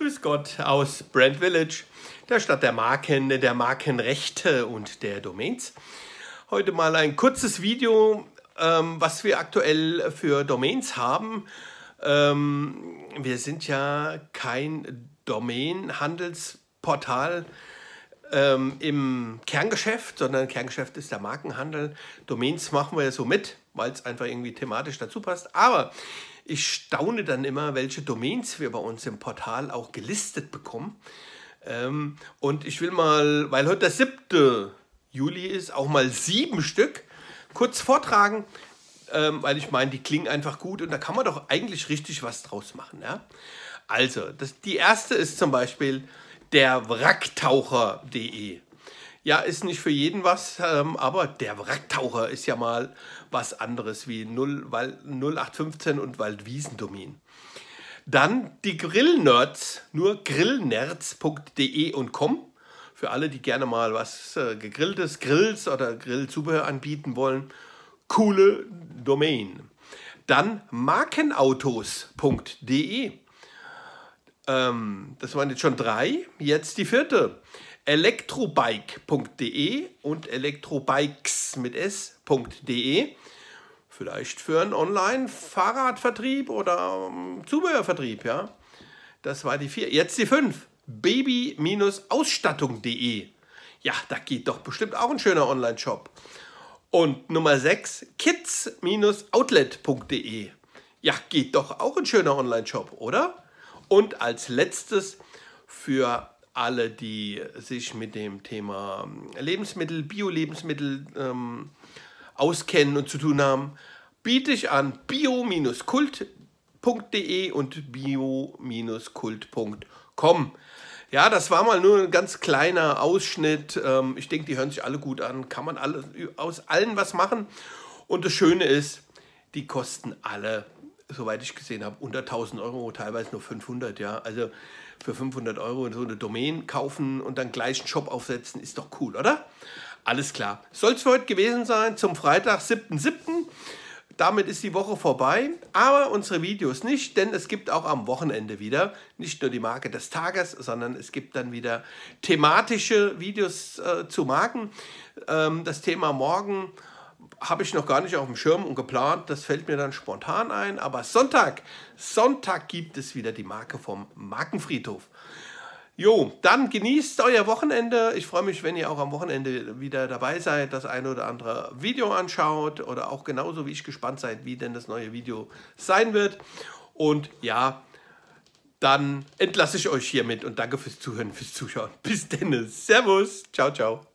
Grüß Gott aus Brand Village, der Stadt der Marken, der Markenrechte und der Domains. Heute mal ein kurzes Video, ähm, was wir aktuell für Domains haben. Ähm, wir sind ja kein Domain-Handelsportal ähm, im Kerngeschäft, sondern Kerngeschäft ist der Markenhandel. Domains machen wir ja so mit, weil es einfach irgendwie thematisch dazu passt. Aber ich staune dann immer, welche Domains wir bei uns im Portal auch gelistet bekommen. Ähm, und ich will mal, weil heute der 7. Juli ist, auch mal sieben Stück kurz vortragen, ähm, weil ich meine, die klingen einfach gut und da kann man doch eigentlich richtig was draus machen. Ja? Also, das, die erste ist zum Beispiel der Wracktaucher.de. Ja, ist nicht für jeden was, ähm, aber der Wracktaucher ist ja mal was anderes wie 0, 0815 und Waldwiesendomin. Dann die Grillnerds, nur grillnerds.de und com. Für alle, die gerne mal was äh, gegrilltes, Grills oder Grillzubehör anbieten wollen, coole Domain. Dann markenautos.de. Ähm, das waren jetzt schon drei, jetzt die vierte elektrobike.de und elektrobikes mit s.de. Vielleicht für einen Online-Fahrradvertrieb oder ähm, Zubehörvertrieb, ja. Das war die 4. Jetzt die 5. Baby-ausstattung.de. Ja, da geht doch bestimmt auch ein schöner Online-Shop. Und Nummer 6, kids-outlet.de. Ja, geht doch auch ein schöner Online-Shop, oder? Und als letztes für alle, die sich mit dem Thema ähm, Lebensmittel, Bio-Lebensmittel ähm, auskennen und zu tun haben, biete ich an bio-kult.de und bio-kult.com. Ja, das war mal nur ein ganz kleiner Ausschnitt. Ähm, ich denke, die hören sich alle gut an. Kann man alle, aus allen was machen. Und das Schöne ist, die kosten alle soweit ich gesehen habe, unter 1000 Euro, teilweise nur 500, ja. Also für 500 Euro so eine Domain kaufen und dann gleich einen Shop aufsetzen, ist doch cool, oder? Alles klar. Soll es für heute gewesen sein, zum Freitag, 7.7. Damit ist die Woche vorbei, aber unsere Videos nicht, denn es gibt auch am Wochenende wieder nicht nur die Marke des Tages, sondern es gibt dann wieder thematische Videos äh, zu Marken. Ähm, das Thema morgen habe ich noch gar nicht auf dem Schirm und geplant. Das fällt mir dann spontan ein. Aber Sonntag, Sonntag gibt es wieder die Marke vom Markenfriedhof. Jo, dann genießt euer Wochenende. Ich freue mich, wenn ihr auch am Wochenende wieder dabei seid, das ein oder andere Video anschaut oder auch genauso wie ich gespannt seid, wie denn das neue Video sein wird. Und ja, dann entlasse ich euch hiermit und danke fürs Zuhören, fürs Zuschauen. Bis denn. Servus. Ciao, ciao.